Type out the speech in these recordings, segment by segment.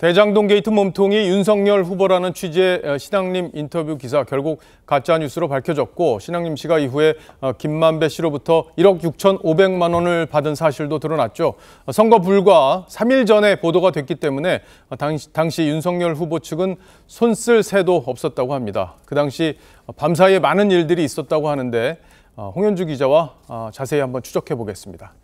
대장동 게이트 몸통이 윤석열 후보라는 취재의 어, 신앙림 인터뷰 기사 결국 가짜 뉴스로 밝혀졌고 신앙님 씨가 이후에 어, 김만배 씨로부터 1억 6,500만 원을 받은 사실도 드러났죠. 어, 선거 불과 3일 전에 보도가 됐기 때문에 당시, 당시 윤석열 후보 측은 손 쓸 새도 없었다고 합니다. 그 당시 밤사이에 많은 일들이 있었다고 하는데 홍현주 기자와 자세히 한번 추적해 보겠습니다.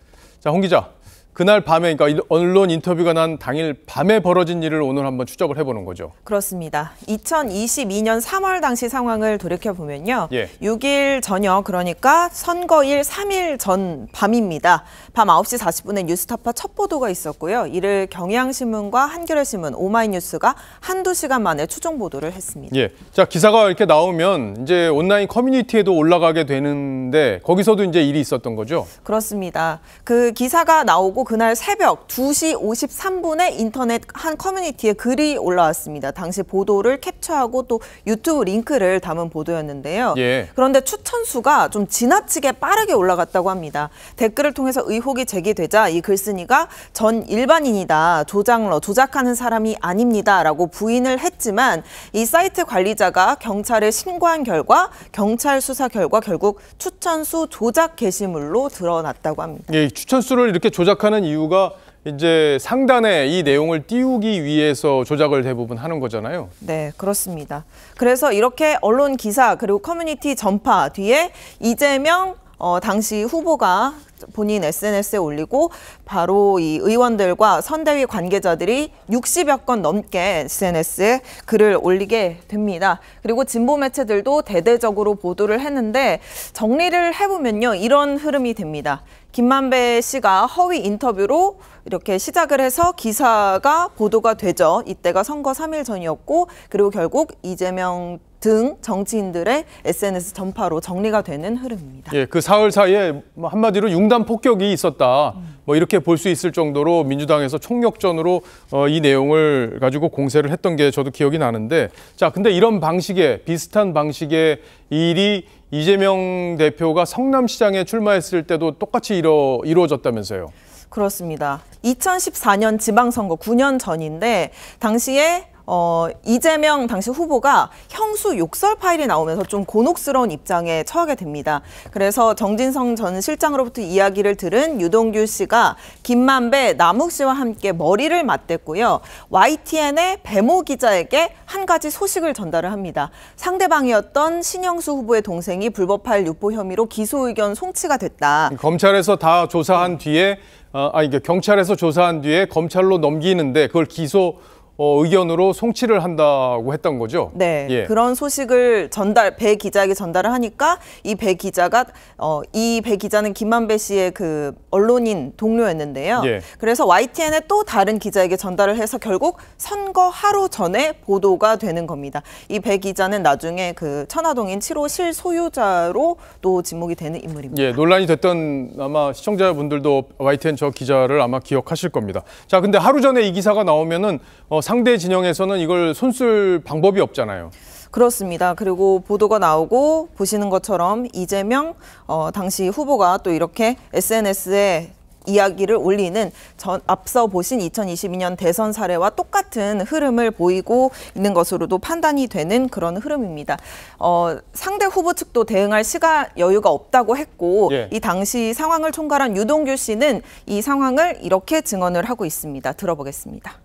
자, 홍 기자. 그날 밤에 그러니까 언론 인터뷰가 난 당일 밤에 벌어진 일을 오늘 한번 추적을 해보는 거죠. 그렇습니다. 2022년 3월 당시 상황을 돌이켜 보면요. 예. 6일 저녁 그러니까 선거일 3일 전 밤입니다. 밤 9시 40분에 뉴스타파 첫 보도가 있었고요. 이를 경향신문과 한겨레신문, 오마이뉴스가 한두 시간 만에 추정 보도를 했습니다. 예. 자 기사가 이렇게 나오면 이제 온라인 커뮤니티에도 올라가게 되는데 거기서도 이제 일이 있었던 거죠. 그렇습니다. 그 기사가 나오고 그날 새벽 2시 53분에 인터넷 한 커뮤니티에 글이 올라왔습니다. 당시 보도를 캡처하고 또 유튜브 링크를 담은 보도였는데요. 예. 그런데 추천 수가 좀 지나치게 빠르게 올라갔다고 합니다. 댓글을 통해서 의혹이 제기되자 이 글쓴이가 전 일반인이다, 조장러, 조작하는 사람이 아닙니다라고 부인을 했지만 이 사이트 관리자가 경찰에 신고한 결과 경찰 수사 결과 결국 추천수 조작 게시물로 드러났다고 합니다. 예, 추천수를 이렇게 조작하는 하는 이유가 이제 상단에 이 내용을 띄우기 위해서 조작을 대부분 하는 거잖아요. 네, 그렇습니다. 그래서 이렇게 언론 기사 그리고 커뮤니티 전파 뒤에 이재명 어, 당시 후보가 본인 SNS에 올리고 바로 이 의원들과 선대위 관계자들이 60여 건 넘게 SNS에 글을 올리게 됩니다. 그리고 진보 매체들도 대대적으로 보도를 했는데 정리를 해보면요. 이런 흐름이 됩니다. 김만배 씨가 허위 인터뷰로 이렇게 시작을 해서 기사가 보도가 되죠. 이때가 선거 3일 전이었고 그리고 결국 이재명 등 정치인들의 SNS 전파로 정리가 되는 흐름입니다. 예, 그 사흘 사이에 뭐 한마디로 융단 폭격이 있었다. 뭐 이렇게 볼 수 있을 정도로 민주당에서 총력전으로 어, 이 내용을 가지고 공세를 했던 게 저도 기억이 나는데 자, 근데 이런 방식의 비슷한 방식의 일이 이재명 대표가 성남시장에 출마했을 때도 똑같이 이루, 이루어졌다면서요. 그렇습니다. 2014년 지방선거 9년 전인데 당시에 어, 이재명 당시 후보가 형수 욕설 파일이 나오면서 좀 곤혹스러운 입장에 처하게 됩니다. 그래서 정진성 전 실장으로부터 이야기를 들은 유동규 씨가 김만배, 남욱 씨와 함께 머리를 맞댔고요. YTN의 배모 기자에게 한 가지 소식을 전달을 합니다. 상대방이었던 신영수 후보의 동생이 불법 파일 유포 혐의로 기소 의견 송치가 됐다. 검찰에서 다 조사한 뒤에 어, 아, 이 그 경찰에서 조사한 뒤에 검찰로 넘기는데 그걸 기소 어, 의견으로 송치를 한다고 했던 거죠. 네. 예. 그런 소식을 전달 배 기자에게 전달을 하니까 이 배 기자가 어, 이 배 기자는 김만배 씨의 그 언론인 동료였는데요. 예. 그래서 y t n 에또 다른 기자에게 전달을 해서 결국 선거 하루 전에 보도가 되는 겁니다. 이 배 기자는 나중에 그 천화동인 7호 실소유자로 또 지목이 되는 인물입니다. 예, 논란이 됐던 아마 시청자분들도 YTN 저 기자를 아마 기억하실 겁니다. 자, 근데 하루 전에 이 기사가 나오면은 어, 상대 진영에서는 이걸 손쓸 방법이 없잖아요. 그렇습니다. 그리고 보도가 나오고 보시는 것처럼 이재명 어, 당시 후보가 또 이렇게 SNS에 이야기를 올리는 전, 앞서 보신 2022년 대선 사례와 똑같은 흐름을 보이고 있는 것으로도 판단이 되는 그런 흐름입니다. 어, 상대 후보 측도 대응할 시간 여유가 없다고 했고 예. 이 당시 상황을 총괄한 유동규 씨는 이 상황을 이렇게 증언을 하고 있습니다. 들어보겠습니다.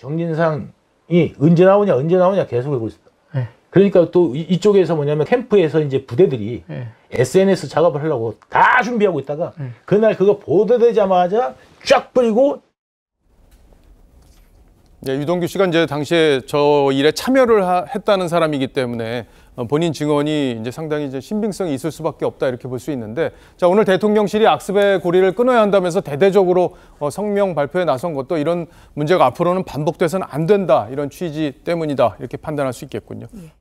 정진상이 언제 나오냐 언제 나오냐 계속 하고 있었다 네. 그러니까 또 이, 쪽에서 뭐냐면 캠프에서 이제 부대들이 네. SNS 작업을 하려고 다 준비하고 있다가 네. 그날 그거 보도되자마자 쫙 뿌리고 네, 유동규 씨가 이제 당시에 저 일에 참여를 하, 했다는 사람이기 때문에 어, 본인 증언이 이제 상당히 이제 신빙성이 있을 수밖에 없다 이렇게 볼 수 있는데 자 오늘 대통령실이 악습의 고리를 끊어야 한다면서 대대적으로 어, 성명 발표에 나선 것도 이런 문제가 앞으로는 반복돼서는 안 된다 이런 취지 때문이다 이렇게 판단할 수 있겠군요. 예.